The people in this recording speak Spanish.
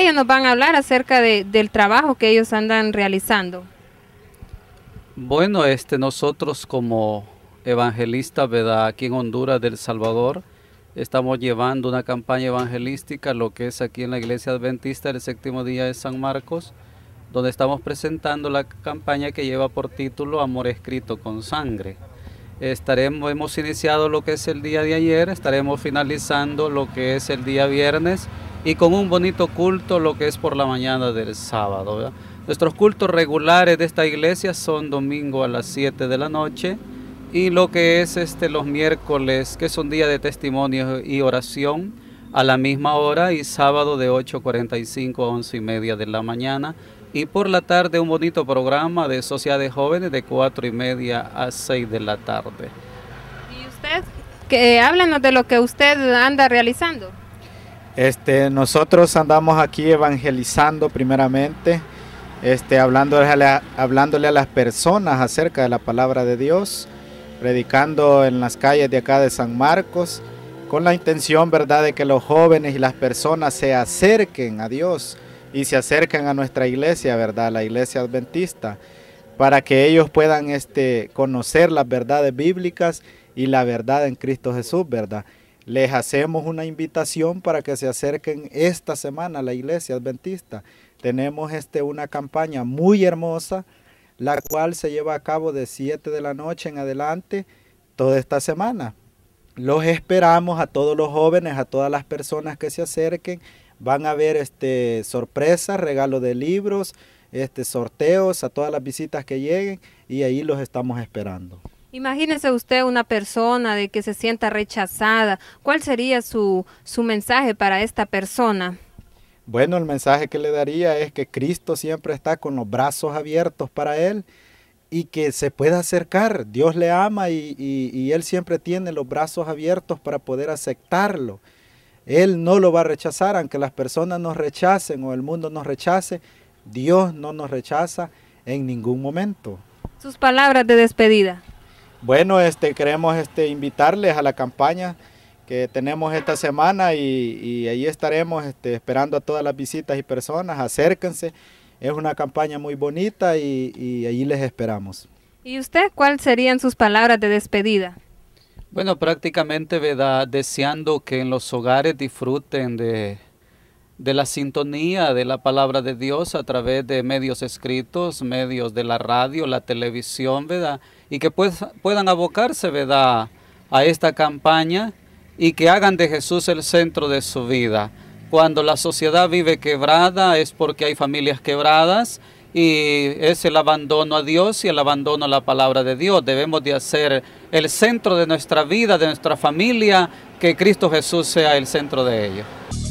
Ellos nos van a hablar acerca del trabajo que ellos andan realizando. Bueno, este, nosotros como evangelistas, ¿verdad? Aquí en Honduras del Salvador, estamos llevando una campaña evangelística, lo que es aquí en la iglesia adventista del séptimo día de San Marcos, donde estamos presentando la campaña que lleva por título Amor escrito con sangre. Estaremos, hemos iniciado lo que es el día de ayer, estaremos finalizando lo que es el día viernes y con un bonito culto lo que es por la mañana del sábado. Nuestros cultos regulares de esta iglesia son domingo a las 7 de la noche y lo que es este los miércoles, que son día de testimonio y oración a la misma hora y sábado de 8.45 a 11 y media de la mañana y por la tarde un bonito programa de sociedad de jóvenes de cuatro y media a 6 de la tarde. ¿Y usted? Que, háblanos de lo que usted anda realizando. Este, nosotros andamos aquí evangelizando primeramente, este, hablándole, a hablándole a las personas acerca de la palabra de Dios, predicando en las calles de acá de San Marcos, con la intención, ¿verdad?, de que los jóvenes y las personas se acerquen a Dios y se acerquen a nuestra iglesia, ¿verdad?, la iglesia adventista, para que ellos puedan este, conocer las verdades bíblicas y la verdad en Cristo Jesús, ¿verdad? Les hacemos una invitación para que se acerquen esta semana a la iglesia adventista. Tenemos este, una campaña muy hermosa, la cual se lleva a cabo de 7 de la noche en adelante toda esta semana. Los esperamos a todos los jóvenes, a todas las personas que se acerquen. Van a ver este, sorpresas, regalo de libros, este, sorteos a todas las visitas que lleguen y ahí los estamos esperando. Imagínese usted una persona de que se sienta rechazada. ¿Cuál sería su, mensaje para esta persona? Bueno, el mensaje que le daría es que Cristo siempre está con los brazos abiertos para él y que se pueda acercar. Dios le ama y, y, Él siempre tiene los brazos abiertos para poder aceptarlo. Él no lo va a rechazar, aunque las personas nos rechacen o el mundo nos rechace, Dios no nos rechaza en ningún momento. Sus palabras de despedida. Bueno, este, queremos este, invitarles a la campaña que tenemos esta semana y, ahí estaremos este, esperando a todas las visitas y personas. Acérquense, es una campaña muy bonita y, y allí les esperamos. ¿Y usted cuáles serían sus palabras de despedida? Bueno, prácticamente, Deseando que en los hogares disfruten de de la sintonía de la palabra de Dios a través de medios escritos, medios de la radio, la televisión, ¿verdad? Y que pues, puedan abocarse, ¿verdad?, a esta campaña y que hagan de Jesús el centro de su vida. Cuando la sociedad vive quebrada es porque hay familias quebradas y es el abandono a Dios y el abandono a la palabra de Dios. Debemos de hacer el centro de nuestra vida, de nuestra familia, que Cristo Jesús sea el centro de ello.